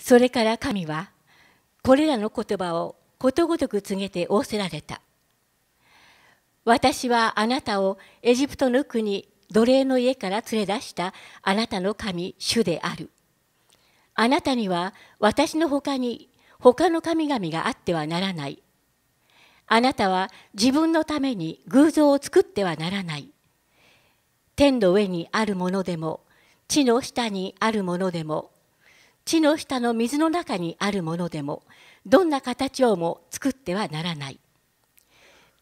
それから神はこれらの言葉をことごとく告げて仰せられた私はあなたをエジプトの国奴隷の家から連れ出したあなたの神主であるあなたには私のほかに他の神々があってはならないあなたは自分のために偶像を作ってはならない天の上にあるものでも地の下にあるものでも地の下の水の中にあるものでもどんな形をも作ってはならない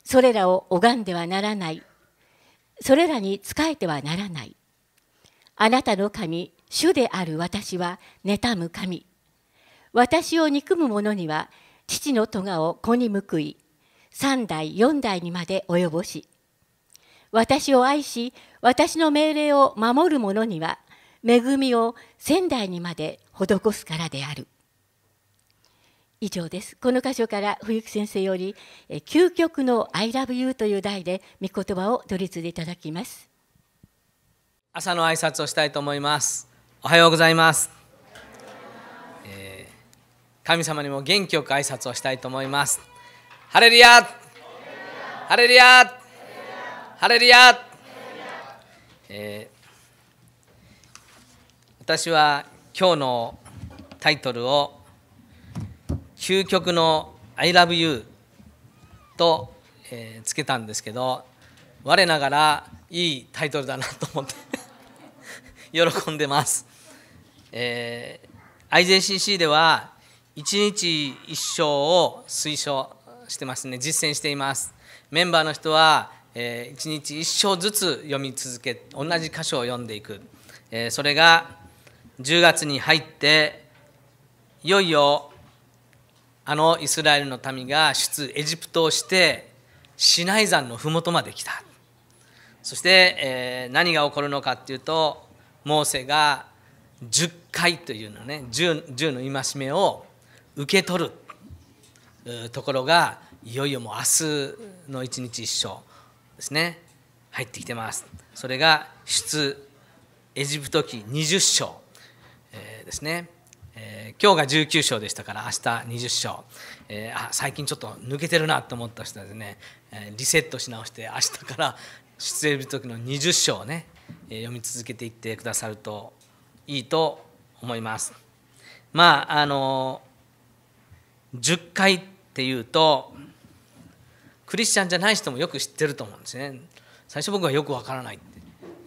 それらを拝んではならないそれらに仕えてはならないあなたの神主である私は妬む神私を憎む者には父の咎を子に報い3代4代にまで及ぼし私を愛し私の命令を守る者には恵みを仙台にまで施すからである以上ですこの箇所から冬木先生より「究極の I love you」という題で御言葉を取り継いでいただきます朝の挨拶をしたいと思いますおはようございます、えー、神様にも元気よく挨拶をしたいと思いますハレリヤハレリヤハレリヤハレヤ、えー私は今日のタイトルを「究極の I love you」と、えー、つけたんですけど我ながらいいタイトルだなと思って 喜んでます、えー、IJCC では1日1章を推奨してますね実践していますメンバーの人は、えー、日1章ずつ読み続け同じ箇所を読んでいく、えー、それが10月に入っていよいよあのイスラエルの民が出エジプトをしてシナイ山の麓まで来たそして、えー、何が起こるのかっていうとモーセが10回というのね 10, 10の戒めを受け取るところがいよいよもう明日の一日一生ですね入ってきてますそれが出エジプト記20章えー、ですね、えー、今日が19章でしたから明日20章、えー、あ最近ちょっと抜けてるなと思った人はですね、えリセットし直して明日から出演日時の20章をね、え読み続けていってくださるといいと思います。まああの10回っていうとクリスチャンじゃない人もよく知ってると思うんですね最初僕はよくわからないって、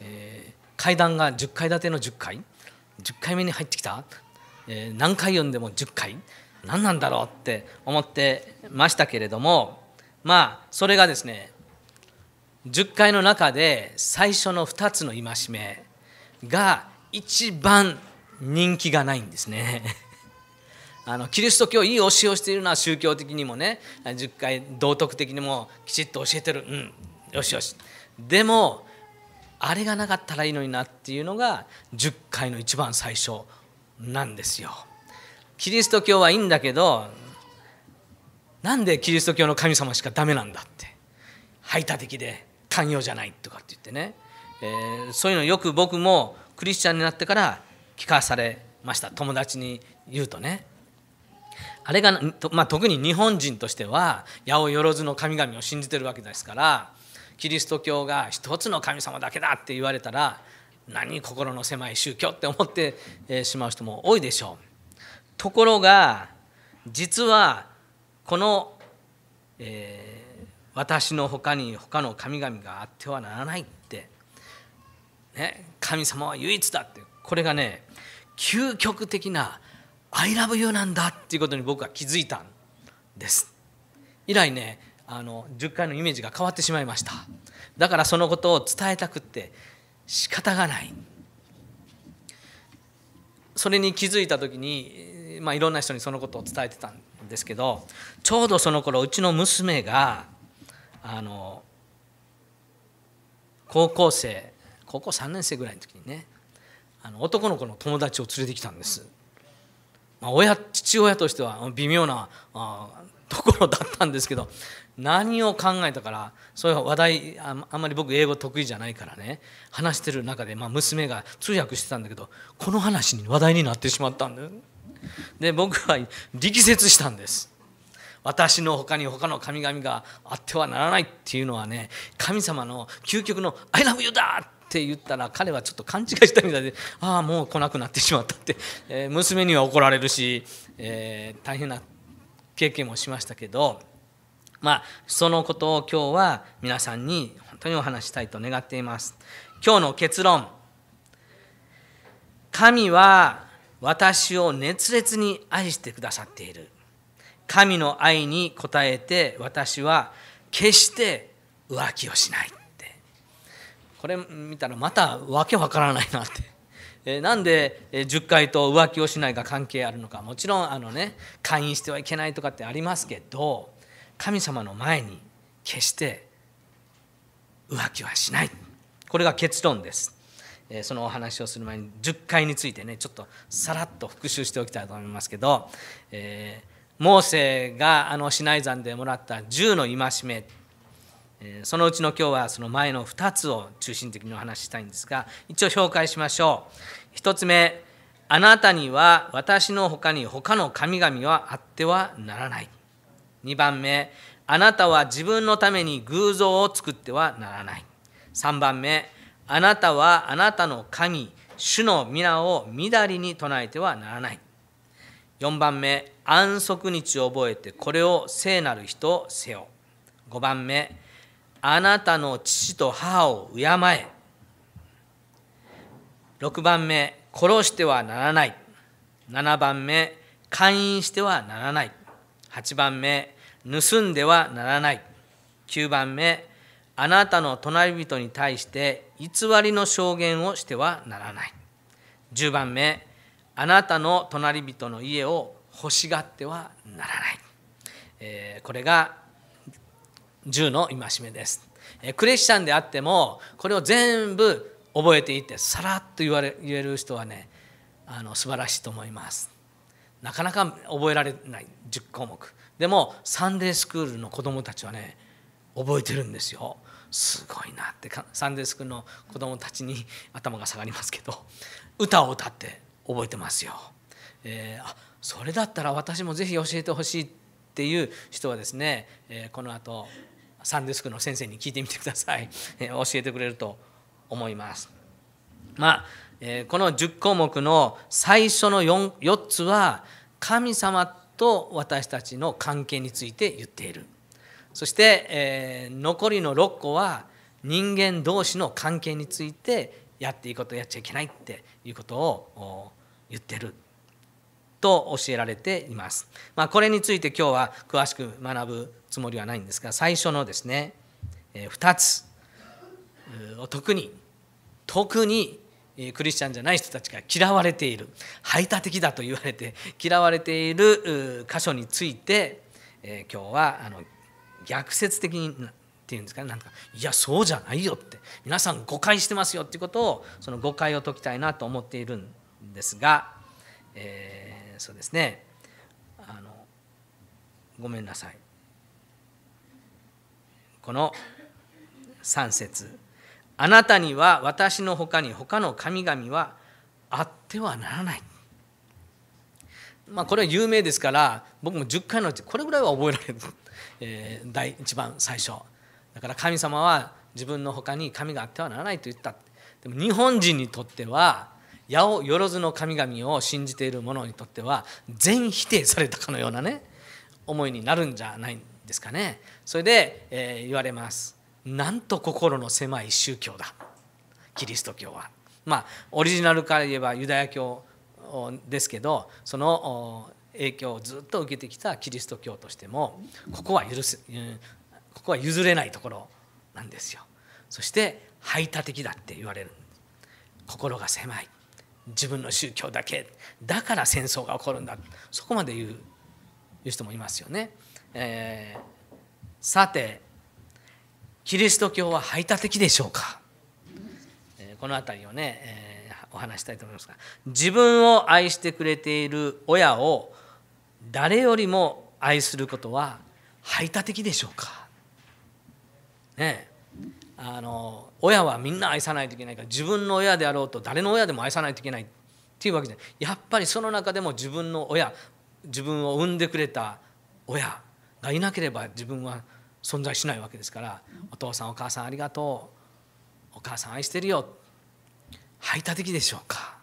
えー、階段が10階建ての10階10回目に入ってきた、えー、何回読んでも10回何なんだろうって思ってましたけれどもまあそれがですね10回の中で最初の2つの戒めが一番人気がないんですね。あのキリスト教いい教えをしているのは宗教的にもね10回道徳的にもきちっと教えてるうんよしよしでもあれがなかったらいいのになっていうのが10回の一番最初なんですよ。キリスト教はいいんだけどなんでキリスト教の神様しかダメなんだって排他的で寛容じゃないとかって言ってね、えー、そういうのよく僕もクリスチャンになってから聞かされました友達に言うとね。あれが、まあ、特に日本人としては八百万の神々を信じてるわけですからキリスト教が一つの神様だけだって言われたら何心の狭い宗教って思ってしまう人も多いでしょう。ところが実はこの、えー、私の他に他の神々があってはならないって、ね、神様は唯一だってこれがね究極的な「I love you」なんだっていうことに僕は気づいたんです。以来ねあの10回のイメージが変わってしまいましただからそのことを伝えたくって仕方がないそれに気づいた時に、まあ、いろんな人にそのことを伝えてたんですけどちょうどその頃うちの娘があの高校生高校3年生ぐらいの時にねあの男の子の友達を連れてきたんです、まあ、親父親としては微妙なところだったんですけど何を考えたからそういう話題あんまり僕英語得意じゃないからね話してる中で、まあ、娘が通訳してたんだけどこの話に話題になってしまったんだよで僕は力説したんです私の他に他の神々があってはならないっていうのはね神様の究極の「I love you だ!」って言ったら彼はちょっと勘違いしたみたいでああもう来なくなってしまったって、えー、娘には怒られるし、えー、大変な経験もしましたけどまあ、そのことを今日は皆さんに本当にお話したいと願っています。今日の結論。神は私を熱烈に愛してくださっている。神の愛に応えて私は決して浮気をしないって。これ見たらまたわけわからないなって。なんで10回と浮気をしないが関係あるのかもちろんあのね会員してはいけないとかってありますけど神様の前に決して浮気はしないこれが結論ですそのお話をする前に10回についてねちょっとさらっと復習しておきたいと思いますけど、えー、モーセがあのシナイ山でもらった10の戒めそのうちの今日はその前の2つを中心的にお話ししたいんですが一応紹介しましょう1つ目あなたには私の他に他の神々はあってはならない2番目あなたは自分のために偶像を作ってはならない3番目あなたはあなたの神主の皆をみだりに唱えてはならない4番目安息日を覚えてこれを聖なる人せよ5番目あなたの父と母を敬え6番目殺してはならない7番目勧誘してはならない8番目盗んではならない9番目あなたの隣人に対して偽りの証言をしてはならない10番目あなたの隣人の家を欲しがってはならない、えー、これが10の戒めですクリスチャンであってもこれを全部覚えていてさらっと言われ言える人はねあの素晴らしいと思いますなかなか覚えられない10項目でもサンデースクールの子どもたちはね覚えてるんですよすごいなってサンデースクールの子どもたちに 頭が下がりますけど歌を歌って覚えてますよ、えー、あそれだったら私もぜひ教えてほしいっていう人はですね、えー、この後サンデースクールの先生に聞いてみてください、えー、教えてくれると思いますまあえこの10項目の最初の 4, 4つは神様と私たちの関係について言っているそして、えー、残りの6個は人間同士の関係についてやっていいことやっちゃいけないっていうことを言ってると教えられています。まあ、これについて今日は詳しく学ぶつもりはないんですが最初のですね2つ特に特にクリスチャンじゃない人たちが嫌われている排他的だと言われて嫌われている箇所について今日はあの逆説的にっていうんですかねなんかいやそうじゃないよって皆さん誤解してますよっていうことをその誤解を解きたいなと思っているんですが、えそうですねあのごめんなさいこの3節あなたには私のほかに他の神々はあってはならない。まあ、これは有名ですから僕も10回のうちこれぐらいは覚えられる、えー、第一番最初だから神様は自分のほかに神があってはならないと言ったでも日本人にとっては八百万の神々を信じている者にとっては全否定されたかのようなね思いになるんじゃないんですかねそれで、えー、言われます。なんと心の狭い宗教だキリスト教は。まあオリジナルから言えばユダヤ教ですけどその影響をずっと受けてきたキリスト教としてもここは許すここは譲れないところなんですよ。そして排他的だって言われる心が狭い自分の宗教だけだから戦争が起こるんだそこまで言う人もいますよね。えー、さてキリスト教は排他的でしょうかこの辺りをね、えー、お話したいと思いますが自分を愛してくれている親を誰よりも愛することは排他的でしょうかねあの親はみんな愛さないといけないから自分の親であろうと誰の親でも愛さないといけないっていうわけじゃないやっぱりその中でも自分の親自分を産んでくれた親がいなければ自分は存在しないわけですからお父さんお母さんありがとうお母さん愛してるよ排他的でしょうか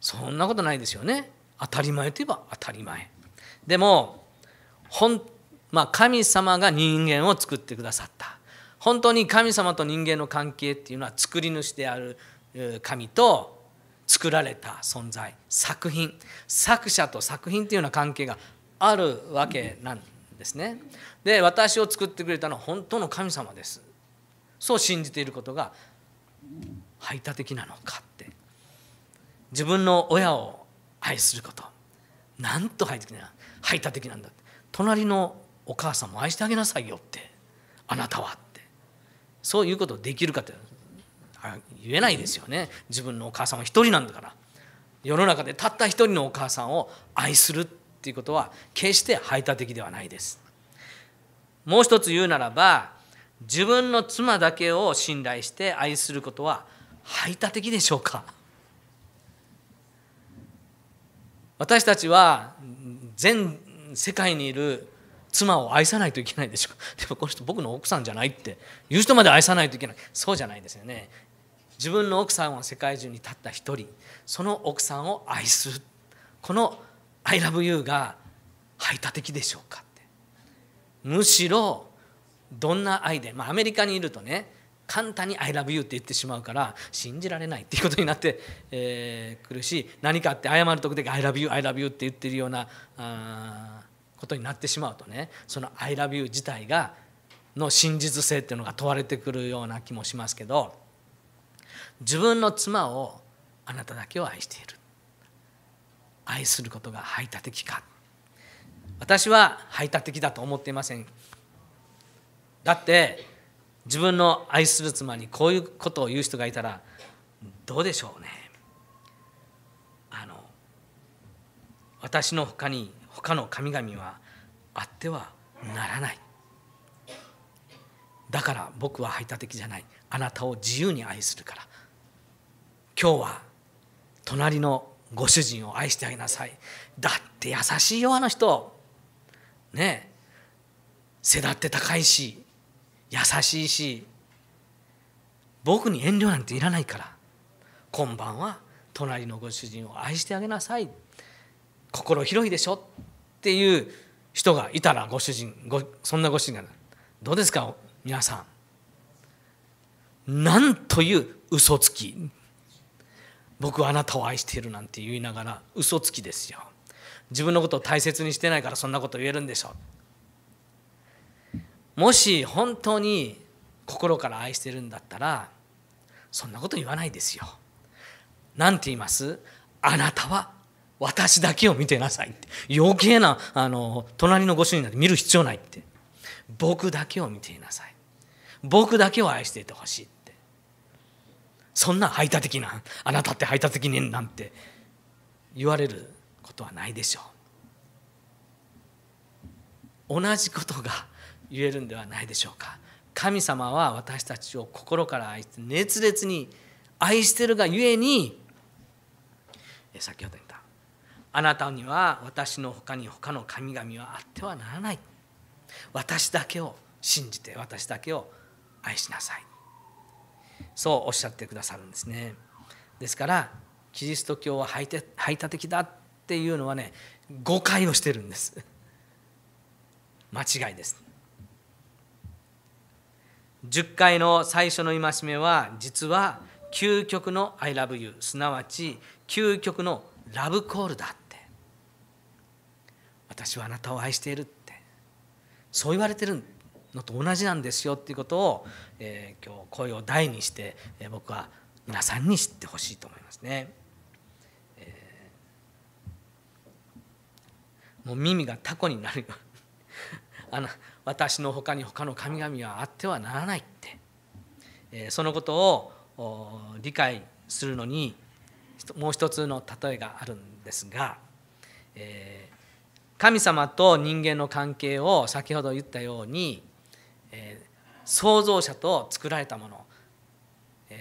そんなことないですよね当たり前といえば当たり前でも本、まあ、神様が人間を作ってくださった本当に神様と人間の関係っていうのは作り主である神と作られた存在作品作者と作品っていうような関係があるわけなんですですねで私を作ってくれたのは本当の神様ですそう信じていることが排他的なのかって自分の親を愛することなんと排他的な排他的なんだって隣のお母さんも愛してあげなさいよってあなたはってそういうことできるかって言えないですよね自分のお母さんは一人なんだから世の中でたった一人のお母さんを愛するってっていうことは決して排他的ではないです。もう一つ言うならば自分の妻だけを信頼して愛することは排他的でしょうか私たちは全世界にいる妻を愛さないといけないでしょう でもこの人僕の奥さんじゃないって言う人まで愛さないといけないそうじゃないですよね自分の奥さんは世界中にたった一人その奥さんを愛するこの I love you が排他的でしょうかってむしろどんな愛で、まあ、アメリカにいるとね簡単に「I love you」って言ってしまうから信じられないっていうことになってく、えー、るし何かって謝る時だけ「I love you」「I love you」って言ってるようなあことになってしまうとねその「I love you」自体がの真実性っていうのが問われてくるような気もしますけど自分の妻をあなただけを愛している愛することが排他的か私は排他的だと思っていませんだって自分の愛する妻にこういうことを言う人がいたらどうでしょうねあの私の他に他の神々はあってはならないだから僕は排他的じゃないあなたを自由に愛するから今日は隣のご主人を愛してあげなさいだって優しいよあの人ねえ背だって高いし優しいし僕に遠慮なんていらないから今晩は隣のご主人を愛してあげなさい心広いでしょっていう人がいたらご主人ごそんなご主人がどうですか皆さんなんという嘘つき僕はあなたを愛しているなんて言いながら嘘つきですよ自分のことを大切にしてないからそんなこと言えるんでしょうもし本当に心から愛してるんだったらそんなこと言わないですよ何て言いますあなたは私だけを見てなさいって余計なあの隣のご主人なんて見る必要ないって僕だけを見ていなさい僕だけを愛していてほしいそんな排他的なあなたって排他的ねんなんて言われることはないでしょう同じことが言えるんではないでしょうか神様は私たちを心から愛して熱烈に愛してるがゆえに先ほど言ったあなたには私の他に他の神々はあってはならない私だけを信じて私だけを愛しなさいそうおっしゃってくださるんですねですからキリスト教は排他的だっていうのはね誤解をしてるんです 間違いです10回の最初の戒めは実は究極の「I love you」すなわち究極のラブコールだって私はあなたを愛しているってそう言われてるのと同じなんですよっていうことをえー、今日声を大にして、えー、僕は皆さんに知ってほしいと思いますね、えー、もう耳がタコになるよ あの私のほかに他の神々はあってはならないって、えー、そのことを理解するのにもう一つの例えがあるんですが、えー、神様と人間の関係を先ほど言ったように、え創造者と作られたもの、え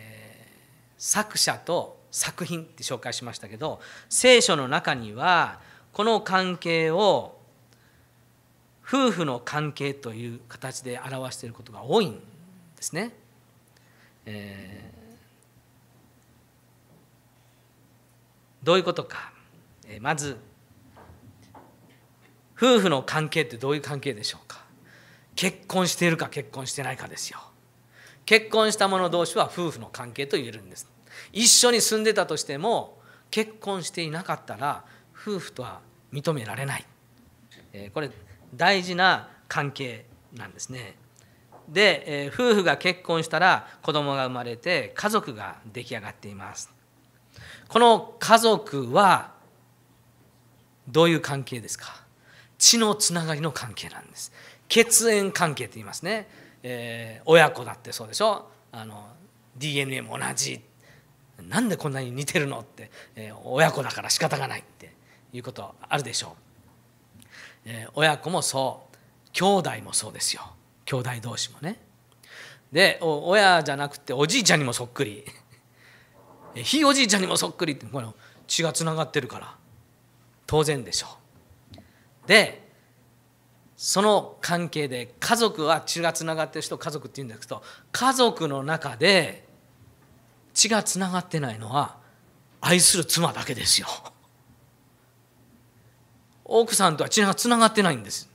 ー、作者と作品って紹介しましたけど聖書の中にはこの関係を夫婦の関係という形で表していることが多いんですね。えー、どういうことか、えー、まず夫婦の関係ってどういう関係でしょうか結婚しているか結婚してないかですよ結婚した者同士は夫婦の関係と言えるんです一緒に住んでたとしても結婚していなかったら夫婦とは認められない、えこれ大事な関係なんですねで、え夫婦が結婚したら子供が生まれて家族が出来上がっていますこの家族はどういう関係ですか血のつながりの関係なんです血縁関係って言いますね、えー、親子だってそうでしょあの DNA も同じなんでこんなに似てるのって、えー、親子だから仕方がないっていうことあるでしょう、えー、親子もそう兄弟もそうですよ兄弟同士もねで親じゃなくておじいちゃんにもそっくりひいおじいちゃんにもそっくりってこ血がつながってるから当然でしょうでその関係で家族は血がつながってる人家族って言うんですけど家族の中で血がつながってないのは愛する妻だけですよ。奥さんとは血がつながってないんです。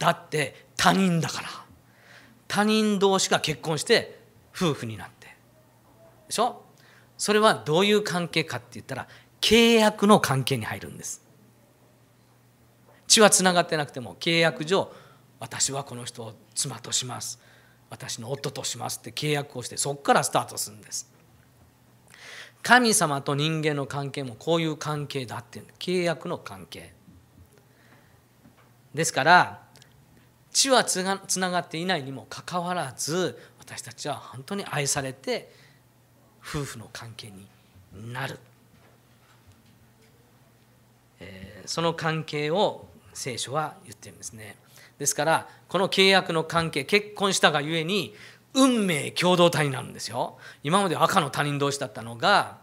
だって他人だから。他人同士が結婚して夫婦になって。でしょそれはどういう関係かって言ったら契約の関係に入るんです。血はつながってなくても契約上私はこの人を妻とします私の夫としますって契約をしてそこからスタートするんです神様と人間の関係もこういう関係だっていう契約の関係ですから血はつがつながっていないにもかかわらず私たちは本当に愛されて夫婦の関係になる、えー、その関係を聖書は言ってるんですねですからこの契約の関係結婚したがゆえに運命共同体になるんですよ今まで赤の他人同士だったのが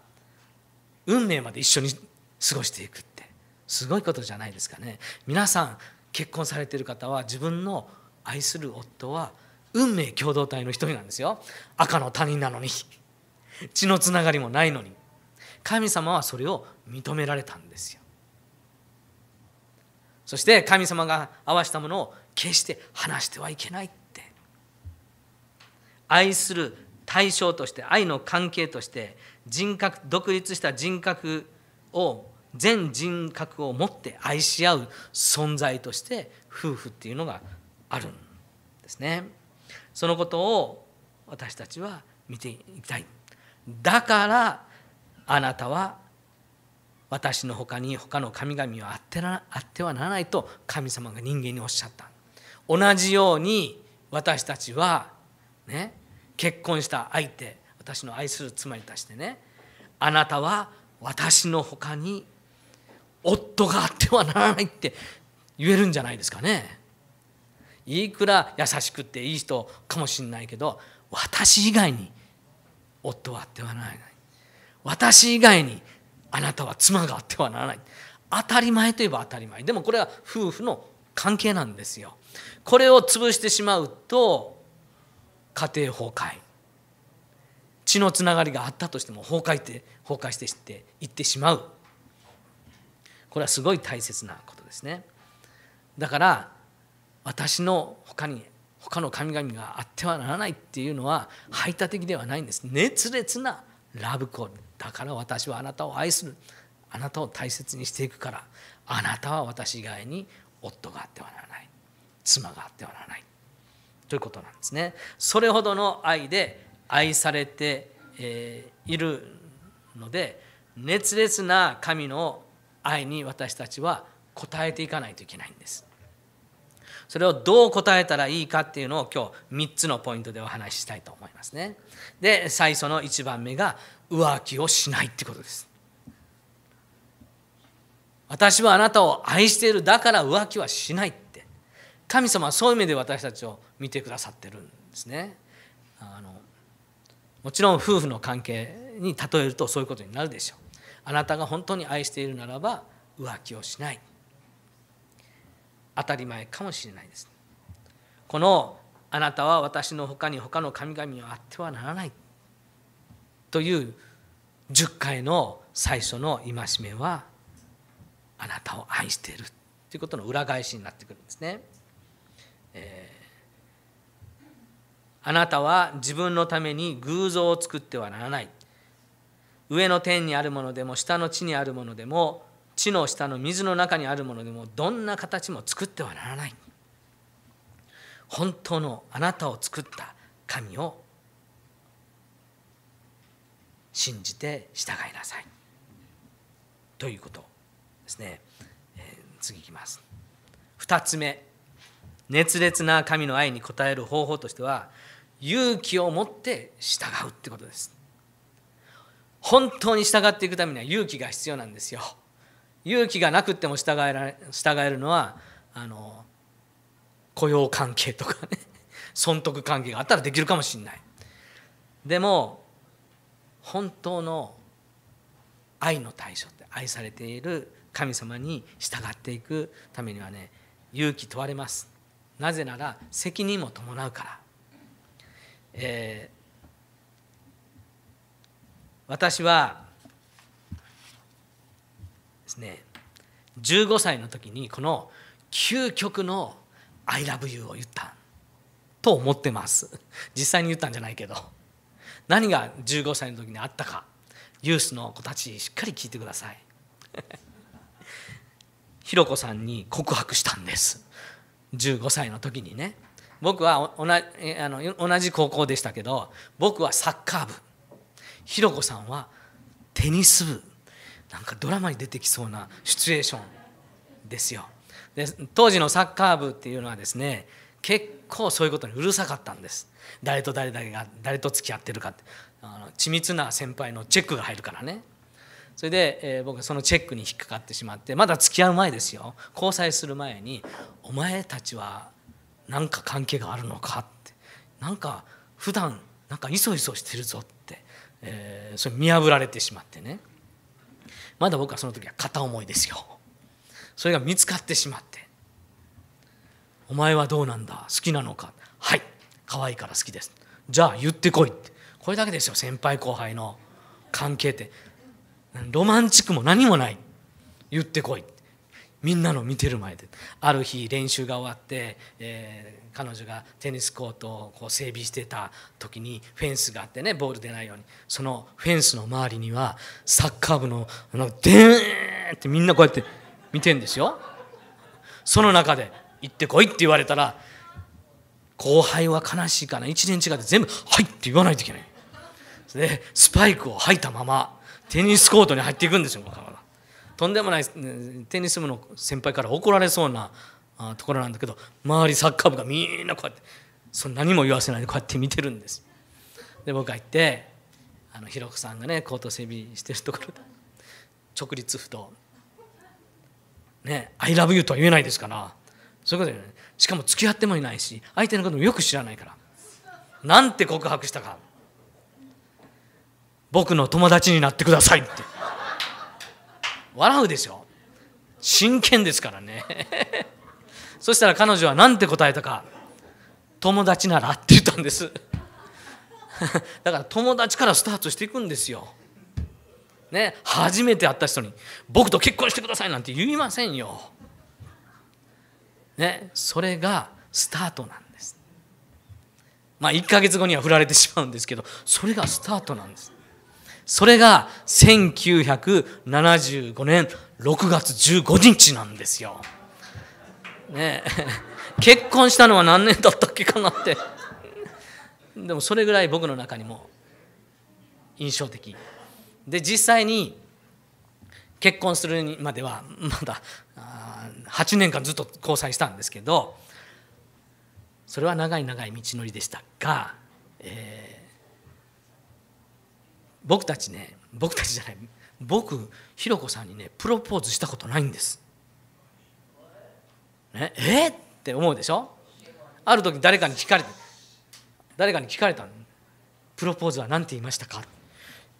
運命まで一緒に過ごしていくってすごいことじゃないですかね皆さん結婚されてる方は自分の愛する夫は運命共同体の一人なんですよ赤の他人なのに血のつながりもないのに神様はそれを認められたんですよそして神様が合わしたものを決して離してはいけないって愛する対象として愛の関係として人格独立した人格を全人格を持って愛し合う存在として夫婦っていうのがあるんですねそのことを私たちは見ていきたいだからあなたは私の他に他の神々はあってなあってはならないと神様が人間におっしゃった同じように私たちはね結婚した相手私の愛する妻に対してねあなたは私の他に夫があってはならないって言えるんじゃないですかねいくら優しくていい人かもしれないけど私以外に夫はあってはならない私以外にあなたは妻があってはならない当たり前といえば当たり前でもこれは夫婦の関係なんですよこれを潰してしまうと家庭崩壊血のつながりがあったとしても崩壊って崩壊してしていってしまうこれはすごい大切なことですねだから私の他に他の神々があってはならないっていうのは排他的ではないんです熱烈なラブコールだから私はあなたを愛するあなたを大切にしていくからあなたは私以外に夫があってはならない妻があってはならないということなんですねそれほどの愛で愛されて、いるので熱烈な神の愛に私たちは応えていかないといけないんですそれをどう答えたらいいかっていうのを今日3つのポイントでお話ししたいと思いますね。で最初の1番目が浮気をしないってことです私はあなたを愛しているだから浮気はしないって神様はそういう目で私たちを見てくださってるんですねあのもちろん夫婦の関係に例えるとそういうことになるでしょうあなたが本当に愛しているならば浮気をしない当たり前かもしれないですこのあなたは私の他に他の神々はあってはならないという10回の最初の戒めはあなたを愛しているということの裏返しになってくるんですね。えー、あなたは自分のために偶像を作ってはならない上の天にあるものでも下の地にあるものでも地の下の水の中にあるものでもどんな形も作ってはならない本当のあなたを作った神を信じて従いなさいということですね、えー、次いきます2つ目熱烈な神の愛に応える方法としては勇気を持って従うってことです本当に従っていくためには勇気が必要なんですよ勇気がなくても従えられ従えるのはあの雇用関係とかね 損得関係があったらできるかもしれないでも本当の愛の対象って愛されている神様に従っていくためにはね勇気問われますなぜなら責任も伴うから、えー、私はですね15歳の時にこの究極の「I love you」を言ったと思ってます実際に言ったんじゃないけど何が15歳の時にあったかユースの子たちしっかり聞いてください ひろこさんに告白したんです15歳の時にね僕は同じあの同じ高校でしたけど僕はサッカー部ひろこさんはテニス部なんかドラマに出てきそうなシチュエーションですよで当時のサッカー部っていうのはですね結構そういうことにうるさかったんです誰と誰だけが誰と付き合ってるかってあの緻密な先輩のチェックが入るからねそれで、えー、僕はそのチェックに引っかかってしまってまだ付き合う前ですよ交際する前に「お前たちは何か関係があるのか?」ってなんか普段なんかいそいそしてるぞって、えー、それ見破られてしまってねまだ僕はその時は片思いですよそれが見つかってしまってお前はどうなんだ好きなのかはい可愛いから好きですじゃあ言ってこいってこれだけですよ先輩後輩の関係ってロマンチックも何もない言ってこいみんなの見てる前である日練習が終わって、えー、彼女がテニスコートをこう整備してた時にフェンスがあってねボール出ないようにそのフェンスの周りにはサッカー部のあのデーンってみんなこうやって見てんですよその中で行ってこいって言われたら後輩は悲しいかな1年違って全部「はい」って言わないといけないでスパイクを履いたままテニスコートに入っていくんですよとんでもないテニス部の先輩から怒られそうなところなんだけど周りサッカー部がみんなこうやってその何も言わせないでこうやって見てるんですで僕が行ってあのひろこさんがねコート整備してるところで直立不動ね「アイラブユーとは言えないですからそういうことよねしかも付き合ってもいないし相手のこともよく知らないからなんて告白したか僕の友達になってくださいって笑うでしょ真剣ですからね そしたら彼女は何て答えたか友達ならって言ったんです だから友達からスタートしていくんですよね初めて会った人に僕と結婚してくださいなんて言いませんよね、それがスタートなんですまあ1か月後には振られてしまうんですけどそれがスタートなんですそれが1975年6月15日なんですよ、ね、結婚したのは何年だったっけかなってでもそれぐらい僕の中にも印象的で実際に結婚するまではまだ8年間ずっと交際したんですけどそれは長い長い道のりでしたが、えー、僕たちね僕たちじゃない僕ひろこさんにねプロポーズしたことないんです。ね、えー、って思うでしょある時誰かに聞かれて誰かに聞かれたプロポーズは何て言いましたか?」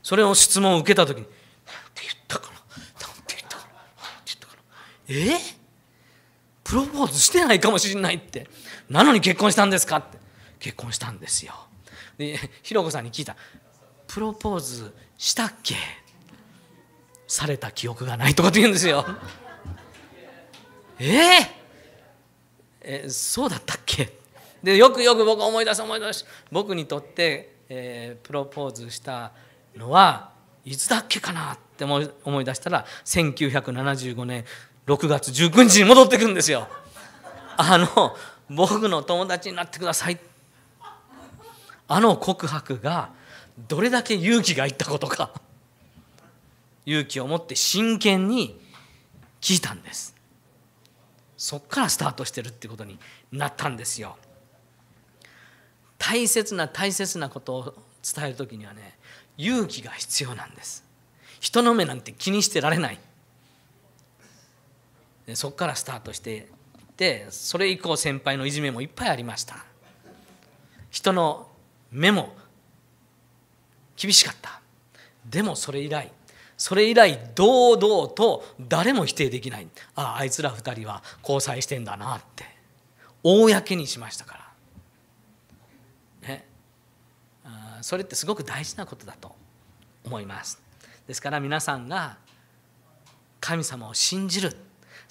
それを質問を受けた時に「えプロポーズしてないかもしれないってなのに結婚したんですかって結婚したんですよでひろこさんに聞いた「プロポーズしたっけ?」された記憶がないとかって言うんですよえー、えそうだったっけでよくよく僕思い出す思い出す僕にとって、えー、プロポーズしたのはいつだっけかなって思い出したら1975年6月19日に戻ってくるんですよ。あの僕の友達になってくださいあの告白がどれだけ勇気がいったことか勇気を持って真剣に聞いたんですそっからスタートしてるってことになったんですよ大切な大切なことを伝える時にはね勇気が必要なんです人の目なんて気にしてられないそこからスタートしていってそれ以降先輩のいじめもいっぱいありました人の目も厳しかったでもそれ以来それ以来堂々と誰も否定できないあああいつら2人は交際してんだなって公にしましたから、ね、あそれってすごく大事なことだと思いますですから皆さんが神様を信じる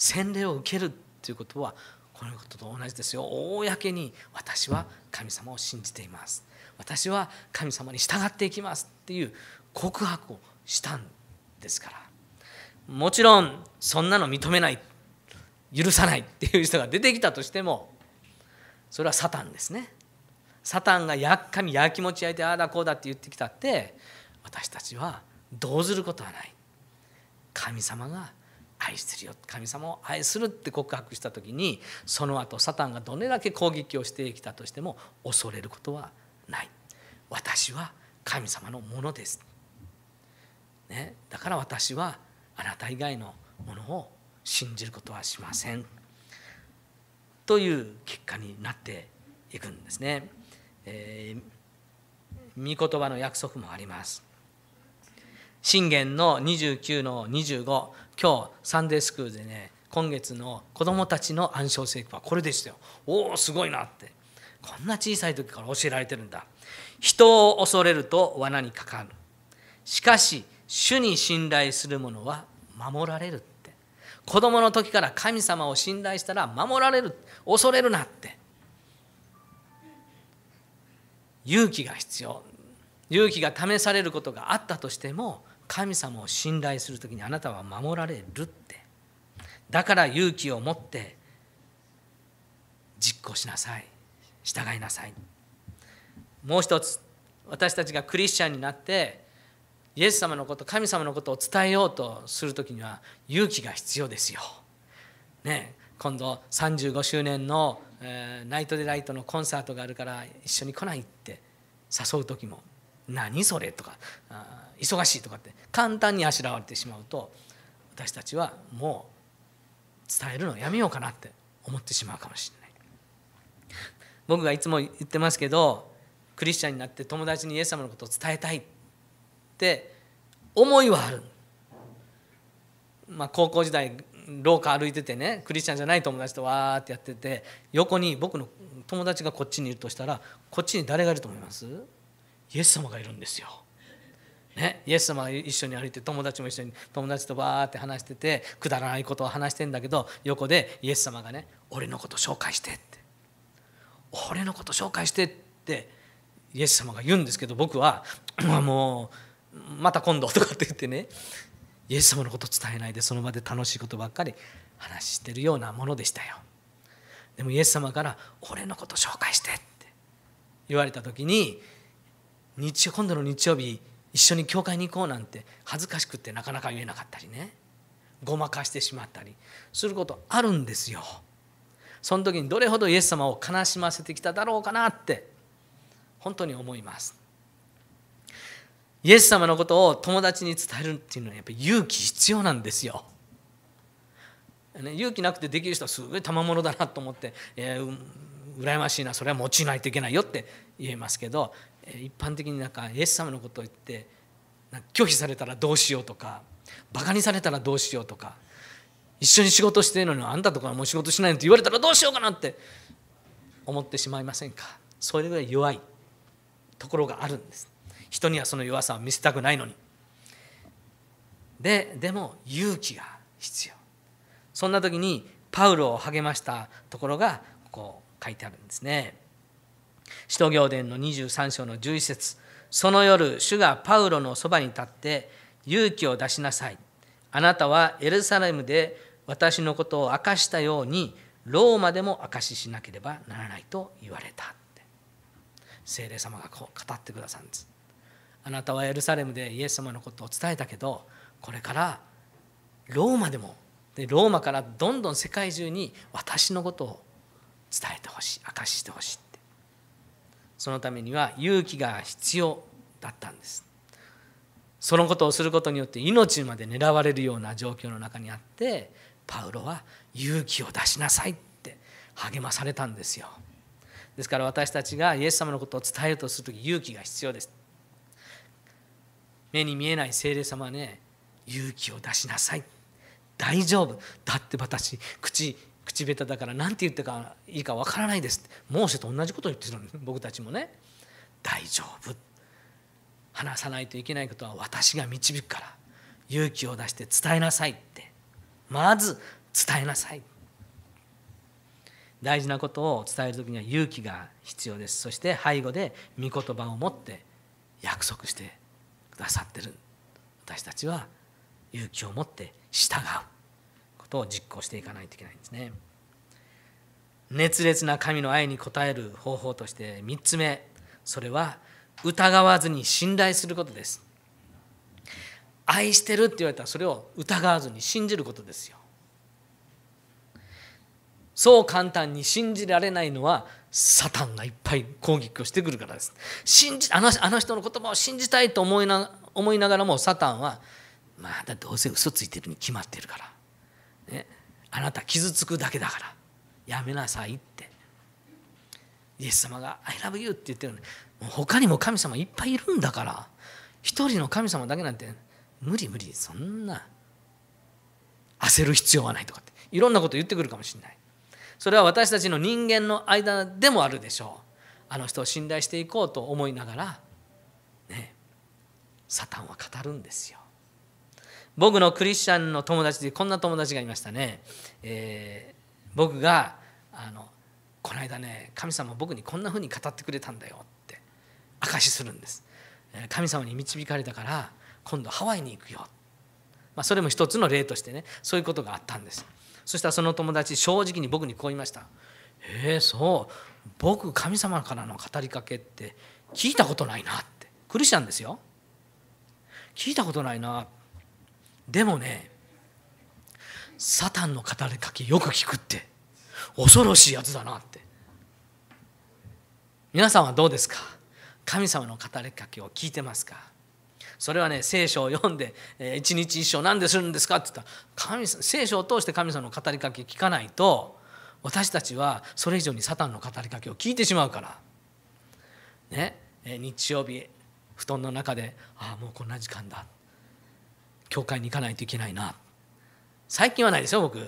洗礼を受けるということはこのことと同じですよ公に私は神様を信じています私は神様に従っていきますっていう告白をしたんですからもちろんそんなの認めない許さないっていう人が出てきたとしてもそれはサタンですねサタンがやっかみやきもち焼いてああだこうだって言ってきたって私たちはどうすることはない神様が愛してるよ神様を愛するって告白した時にその後サタンがどれだけ攻撃をしてきたとしても恐れることはない私は神様のものです、ね、だから私はあなた以外のものを信じることはしませんという結果になっていくんですね。えー、御言葉の約束もあります。信玄の29の25今日サンデースクールでね今月の子どもたちの暗唱聖句はこれでしたよおおすごいなってこんな小さい時から教えられてるんだ人を恐れると罠にかかるしかし主に信頼する者は守られるって子供の時から神様を信頼したら守られる恐れるなって勇気が必要勇気が試されることがあったとしても神様を信頼する時にあなたは守られるってだから勇気を持って実行しなさい従いなさいもう一つ私たちがクリスチャンになってイエス様のこと神様のことを伝えようとする時には勇気が必要ですよ。ね今度35周年の、えー、ナイト・デ・ライトのコンサートがあるから一緒に来ないって誘う時も何それとか忙しいとかって簡単にあしらわれてしまうと私たちはもう伝えるのやめようかなって思ってしまうかもしれない僕がいつも言ってますけどクリスチャンになって友達にイエス様のことを伝えたいって思いはある、まあ、高校時代廊下歩いててねクリスチャンじゃない友達とわーってやってて横に僕の友達がこっちにいるとしたらこっちに誰がいると思います、イエス様がいるんですよ。ね、イエス様が一緒に歩いて友達も一緒に友達とバーって話しててくだらないことを話してんだけど横でイエス様がね「俺のこと紹介して」って「俺のこと紹介して」ってイエス様が言うんですけど僕は「もうまた今度」とかって言ってねイエス様のこと伝えないでその場で楽しいことばっかり話してるようなものでしたよ。でもイエス様から「俺のこと紹介して」って言われた時に日今度の日曜日一緒に教会に行こうなんて恥ずかしくてなかなか言えなかったりねごまかしてしまったりすることあるんですよ。その時にどれほどイエス様を悲しませてきただろうかなって本当に思います。イエス様のことを友達に伝えるっていうのはやっぱり勇気必要なんですよ。ね、勇気なくてできる人はすごい賜物だなと思って、えー、羨ましいなそれは持ちないといけないよって言えますけど一般的になんかイエス様のことを言って拒否されたらどうしようとかバカにされたらどうしようとか一緒に仕事してるのにあんたとかもう仕事しないのって言われたらどうしようかなって思ってしまいませんかそれぐらい弱いところがあるんです人にはその弱さを見せたくないのにででも勇気が必要そんな時にパウロを励ましたところがここ書いてあるんですね使徒行伝の23章の11節その夜主がパウロのそばに立って勇気を出しなさいあなたはエルサレムで私のことを明かしたようにローマでも明かししなければならないと言われたって聖霊様がこう語ってくださるんですあなたはエルサレムでイエス様のことを伝えたけどこれからローマでもでローマからどんどん世界中に私のことを伝えてほしい明かししてほしいそのためには勇気が必要だったんですそのことをすることによって命まで狙われるような状況の中にあってパウロは勇気を出しなさいって励まされたんですよですから私たちがイエス様のことを伝えようとするとき勇気が必要です目に見えない精霊様はね勇気を出しなさい大丈夫だって私口口下手だから何て言ってかいいかわからないです」モーセと同じことを言ってるの僕たちもね「大丈夫」話さないといけないことは私が導くから勇気を出して伝えなさいってまず伝えなさい大事なことを伝える時には勇気が必要ですそして背後で御言葉を持って約束してくださってる私たちは勇気を持って従うことを実行していかないといけないんですね熱烈な神の愛に応える方法として3つ目それは疑わずに信頼することです愛してるって言われたらそれを疑わずに信じることですよそう簡単に信じられないのはサタンがいっぱい攻撃をしてくるからです信じあのあの人の言葉を信じたいと思いな思いながらもサタンはまだどうせ嘘ついてるに決まってるからね、あなた傷つくだけだからやめなさいってイエス様が「I love you」って言ってるのにもう他にも神様いっぱいいるんだから一人の神様だけなんて無理無理そんな焦る必要はないとかっていろんなこと言ってくるかもしれないそれは私たちの人間の間でもあるでしょうあの人を信頼していこうと思いながらねサタンは語るんですよ僕のクリスチャンの友達でこんな友達がいましたね、えー、僕があの「この間ね神様僕にこんなふうに語ってくれたんだよ」って証しするんです神様に導かれたから今度ハワイに行くよ、まあ、それも一つの例としてねそういうことがあったんですそしたらその友達正直に僕にこう言いました「えー、そう僕神様からの語りかけって聞いたことないな」ってクリスチャンですよ聞いたことないなってでもねサタンの語りかけよく聞くって恐ろしいやつだなって皆さんはどうですか神様の語りかけを聞いてますかそれはね聖書を読んで一日一生何でするんですかって言ったら神聖書を通して神様の語りかけ聞かないと私たちはそれ以上にサタンの語りかけを聞いてしまうからね日曜日布団の中でああもうこんな時間だ教会に行かないといけないな最近はないですよ僕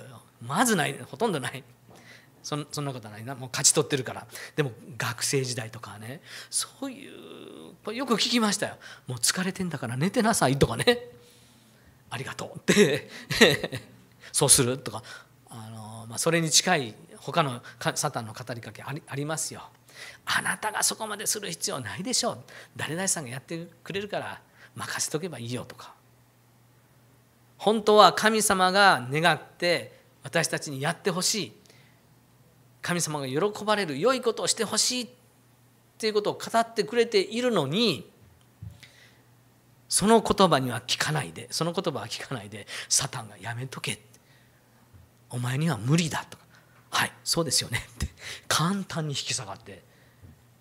まずないほとんどないそんなことないなもう勝ち取ってるからでも学生時代とかねそういうよく聞きましたよもう疲れてんだから寝てなさいとかねありがとうって そうするとかあの、まあ、それに近い他のサタンの語りかけありありますよあなたがそこまでする必要ないでしょう誰々さんがやってくれるから任せとけばいいよとか本当は神様が願って私たちにやってほしい神様が喜ばれる良いことをしてほしいっていうことを語ってくれているのにその言葉には聞かないでその言葉は聞かないでサタンが「やめとけ」お前には無理だ」とか「はいそうですよね」って簡単に引き下がって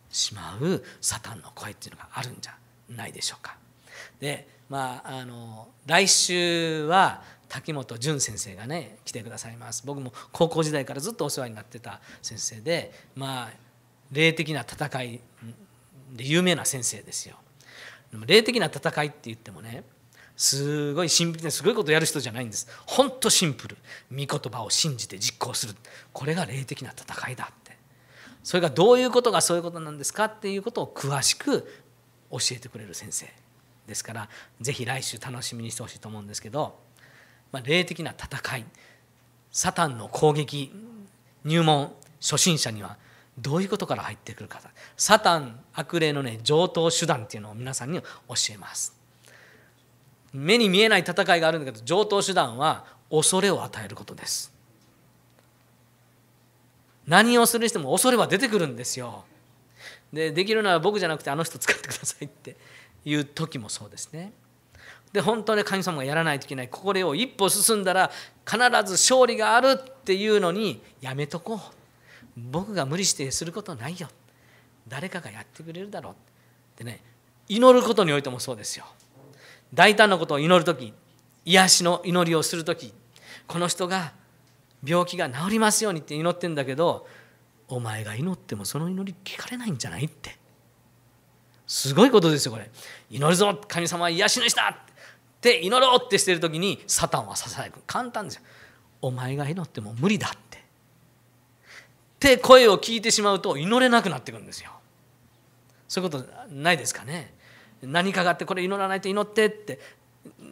しまうサタンの声っていうのがあるんじゃないでしょうか。でまあ、あの来週は滝本淳先生がね来てくださいます僕も高校時代からずっとお世話になってた先生でまあ霊的な戦いで有名な先生ですよでも霊的な戦いって言ってもねすごい神秘的ですごいことやる人じゃないんですほんとシンプル御言葉を信じて実行するこれが霊的な戦いだってそれがどういうことがそういうことなんですかっていうことを詳しく教えてくれる先生ですからぜひ来週楽しみにしてほしいと思うんですけど、まあ、霊的な戦いサタンの攻撃入門初心者にはどういうことから入ってくるかサタン悪霊のね上等手段っていうのを皆さんに教えます目に見えない戦いがあるんだけど上等手段は恐れを与えることです何をするにしても恐れは出てくるんですよでできるなら僕じゃなくてあの人使ってくださいっていう時もそうですね。で本当に神様がやらないといけないこれを一歩進んだら必ず勝利があるっていうのにやめとこう僕が無理してすることないよ誰かがやってくれるだろうってね祈ることにおいてもそうですよ大胆なことを祈る時癒しの祈りをする時この人が病気が治りますようにって祈ってんだけどお前が祈ってもその祈り聞かれないんじゃないってすごいことですよこれ祈るぞ神様は癒し主だって祈ろうってしてる時にサタンはささやく簡単ですよお前が祈っても無理だってって声を聞いてしまうと祈れなくなってくるんですよそういうことないですかね何かがあってこれ祈らないと祈ってって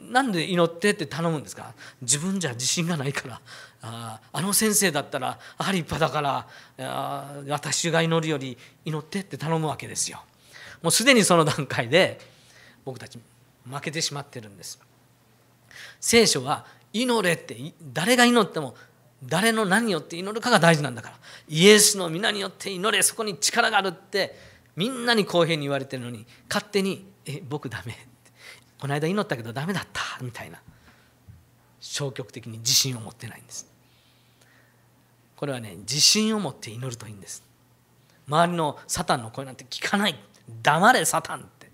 なんで祈ってって頼むんですか自分じゃ自信がないからああの先生だったらあ立派だからあ私が祈るより祈ってって頼むわけですよ。もうすでにその段階で僕たち負けてしまってるんです。聖書は祈れって誰が祈っても誰の何によって祈るかが大事なんだからイエスの皆によって祈れそこに力があるってみんなに公平に言われてるのに勝手に「え僕ダメ」この間祈ったけどダメだった」みたいな消極的に自信を持ってないんですこれはね自信を持って祈るといいんです周りのサタンの声なんて聞かない黙れサタンって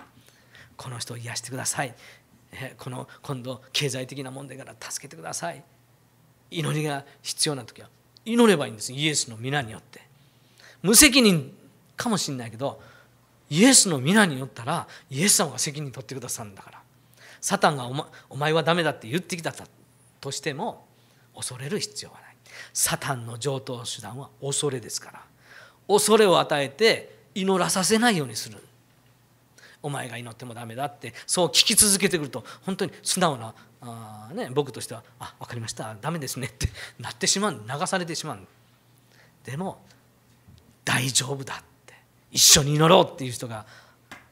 この人を癒してくださいこの今度経済的な問題から助けてください祈りが必要な時は祈ればいいんですイエスの皆によって無責任かもしれないけどイエスの皆によったらイエス様が責任取ってくださるんだからサタンがお,、前はダメだって言ってきたとしても恐れる必要はないサタンの上等手段は恐れですから恐れを与えて祈らさせないようにするお前が祈っても駄目だってそう聞き続けてくると本当に素直なあ、ね、僕としては「あ分かりました駄目ですね」ってなってしまう流されてしまうでも大丈夫だって一緒に祈ろうっていう人が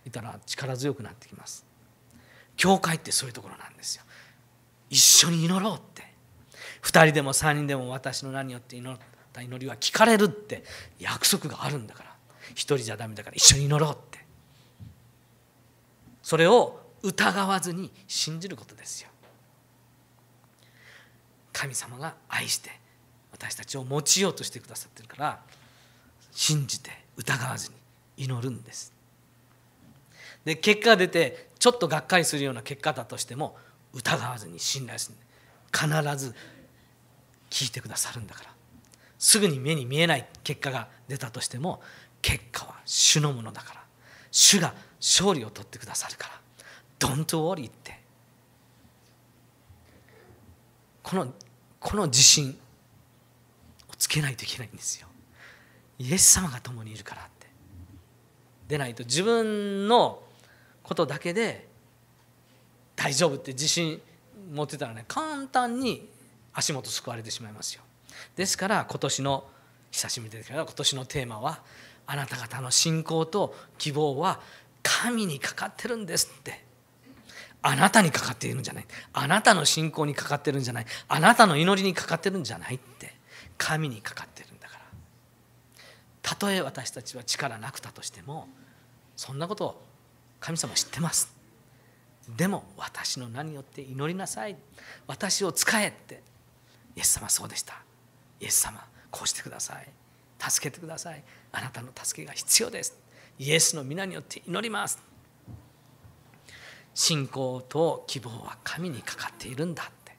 いたら力強くなってきます教会ってそういうところなんですよ一緒に祈ろう2人でも3人でも私の何よって祈った祈りは聞かれるって約束があるんだから1人じゃダメだから一緒に祈ろうってそれを疑わずに信じることですよ神様が愛して私たちを用ちようとしてくださってるから信じて疑わずに祈るんですで結果が出てちょっとがっかりするような結果だとしても疑わずに信頼する必ず聞いてくださるんだからすぐに目に見えない結果が出たとしても結果は主のものだから主が勝利を取ってくださるからドンとウォリってこのこの自信をつけないといけないんですよイエス様が共にいるからってでないと自分のことだけで大丈夫って自信持ってたらね簡単に足元救われてしまいますよですから今年の久しぶりですけど今年のテーマはあなた方の信仰と希望は神にかかってるんですってあなたにかかっているんじゃないあなたの信仰にかかってるんじゃないあなたの祈りにかかってるんじゃないって神にかかってるんだからたとえ私たちは力なくたとしてもそんなことを神様知ってますでも私の名によって祈りなさい私を使えってイエス様そうでしたイエス様こうしてください助けてくださいあなたの助けが必要ですイエスの皆によって祈ります信仰と希望は神にかかっているんだって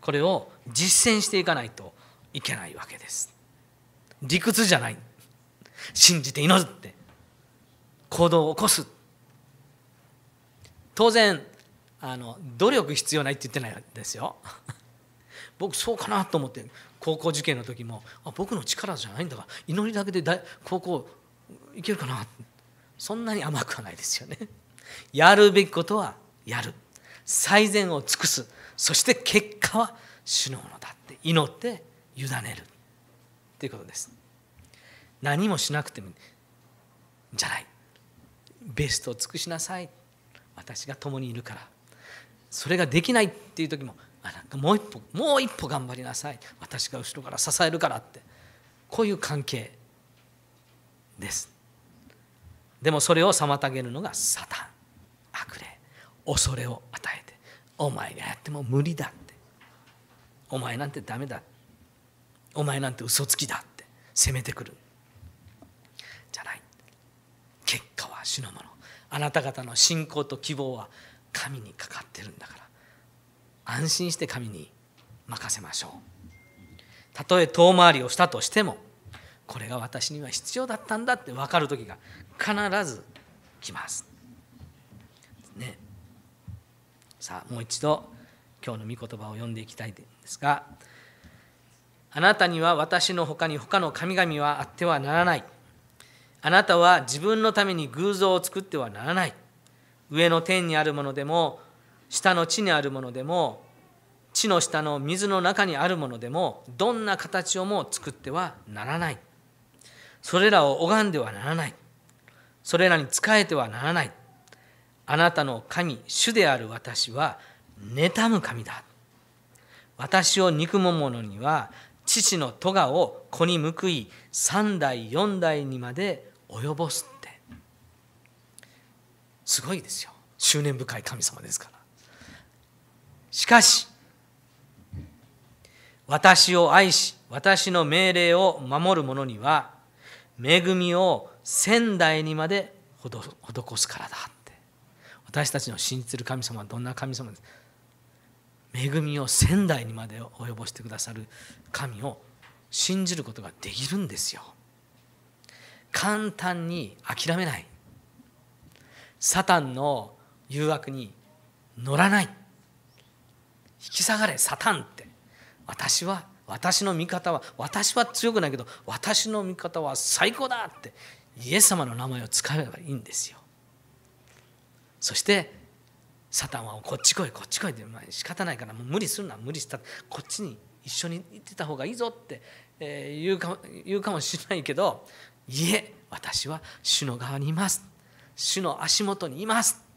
これを実践していかないといけないわけです理屈じゃない信じて祈るって行動を起こす当然あの努力必要ないって言ってないですよ僕そうかなと思って高校受験の時もあ僕の力じゃないんだから祈りだけで大高校行けるかなそんなに甘くはないですよね。やるべきことはやる最善を尽くすそして結果は主のものだって祈って委ねるということです何もしなくてもじゃないベストを尽くしなさい私が共にいるからそれができないっていう時もあなんかもう一歩もう一歩頑張りなさい私が後ろから支えるからってこういう関係ですでもそれを妨げるのがサタン悪霊恐れを与えてお前がやっても無理だってお前なんてダメだお前なんて嘘つきだって責めてくるじゃない結果は主のものあなた方の信仰と希望は神にかかってるんだから安心して神に任せましょうたとえ遠回りをしたとしてもこれが私には必要だったんだって分かる時が必ず来ます。ね、さあもう一度今日の御言葉を読んでいきたいんですが「あなたには私の他に他の神々はあってはならない」「あなたは自分のために偶像を作ってはならない」「上の天にあるものでも下の地にあるものでも地の下の水の中にあるものでもどんな形をも作ってはならないそれらを拝んではならないそれらに仕えてはならないあなたの神主である私は妬む神だ私を憎む者には父の咎を子に報い三代四代にまで及ぼすってすごいですよ執念深い神様ですからしかし、私を愛し、私の命令を守る者には、恵みを仙台にまで施すからだって。私たちの信じる神様はどんな神様です恵みを仙台にまで及ぼしてくださる神を信じることができるんですよ。簡単に諦めない。サタンの誘惑に乗らない。引き下がれサタンって私は私の味方は私は強くないけど私の味方は最高だってイエス様の名前を使えばいいんですよそしてサタンはこっち来いこっち来いって仕方ないからもう無理するな無理したこっちに一緒に行ってた方がいいぞって、え言うか言うかもしれないけどいえ私は主の側にいます主の足元にいます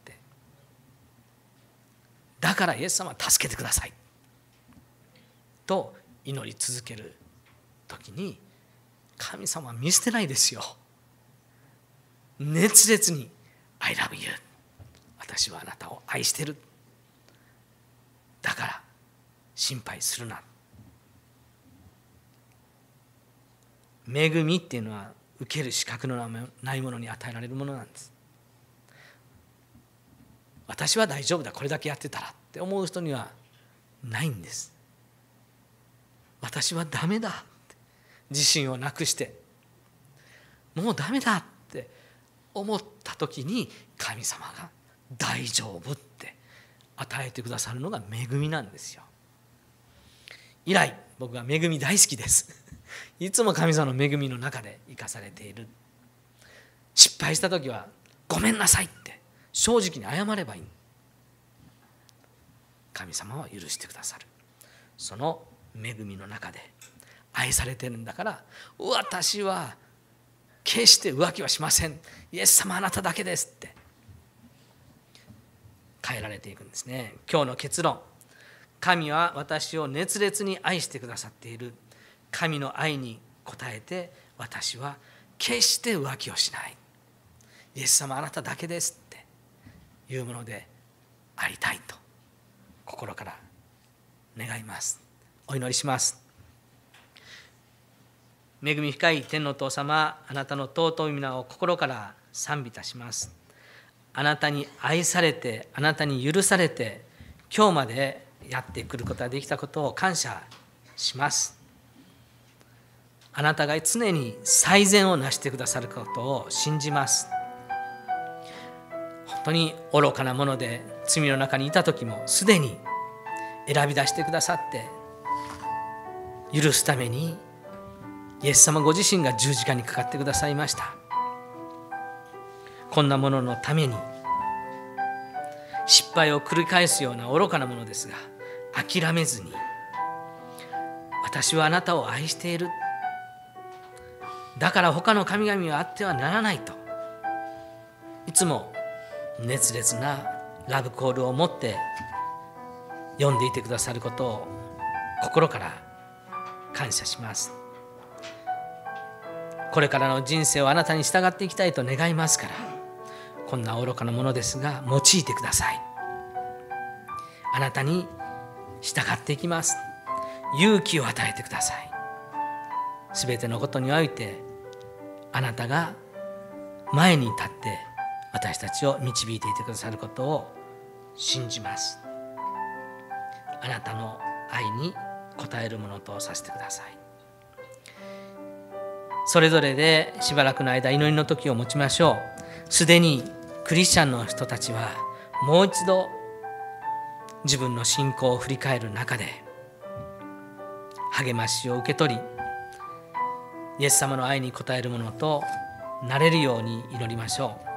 だからイエス様助けてくださいと祈り続ける時に神様は見捨てないですよ熱烈に「I love you」私はあなたを愛してるだから心配するな恵みっていうのは受ける資格のないものに与えられるものなんです私は大丈夫だこれだけやってたらって思う人にはないんです私はダメだ自信をなくしてもうダメだって思った時に神様が「大丈夫」って与えてくださるのが恵みなんですよ以来僕は恵み大好きです いつも神様の恵みの中で生かされている失敗した時は「ごめんなさい」正直に謝ればいい神様は許してくださるその恵みの中で愛されてるんだから私は決して浮気はしませんイエス様あなただけですって変えられていくんですね今日の結論神は私を熱烈に愛してくださっている神の愛に応えて私は決して浮気をしないイエス様あなただけですいうものでありたいと心から願いますお祈りします恵み深い天の父様あなたの尊い皆を心から賛美いたしますあなたに愛されてあなたに許されて今日までやってくることができたことを感謝しますあなたが常に最善をなしてくださることを信じます。当に愚かなもので罪の中にいた時もすでに選び出してくださって許すためにイエス様ご自身が十字架にかかってくださいましたこんなもののために失敗を繰り返すような愚かなものですが諦めずに私はあなたを愛しているだから他の神々はあってはならないといつも熱烈なラブコールを持って読んでいてくださることを心から感謝しますこれからの人生をあなたに従っていきたいと願いますからこんな愚かなものですが用いてくださいあなたに従っていきます勇気を与えてくださいすべてのことにおいてあなたが前に立って私たちを導いていてくださることを信じますあなたの愛に応えるものとさせてくださいそれぞれでしばらくの間祈りの時を持ちましょうすでにクリスチャンの人たちはもう一度自分の信仰を振り返る中で励ましを受け取りイエス様の愛に応えるものとなれるように祈りましょう。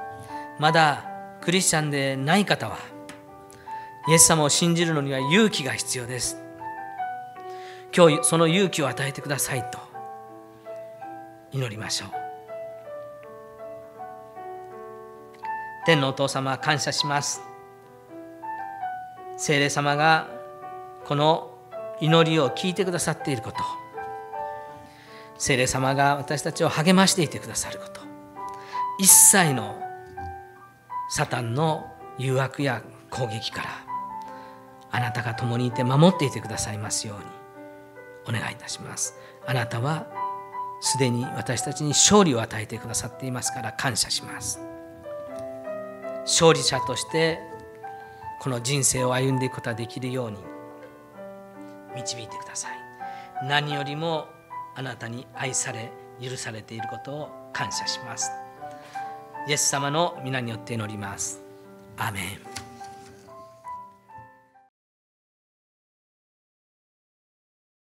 まだクリスチャンでない方はイエス様を信じるのには勇気が必要です今日その勇気を与えてくださいと祈りましょう天のお父様感謝します聖霊様がこの祈りを聞いてくださっていること聖霊様が私たちを励ましていてくださること一切のサタンの誘惑や攻撃からあなたが共にいて守っていてくださいますようにお願いいたしますあなたはすでに私たちに勝利を与えてくださっていますから感謝します勝利者としてこの人生を歩んでいくことができるように導いてください何よりもあなたに愛され許されていることを感謝します。イエス様の皆によって祈ります。アメン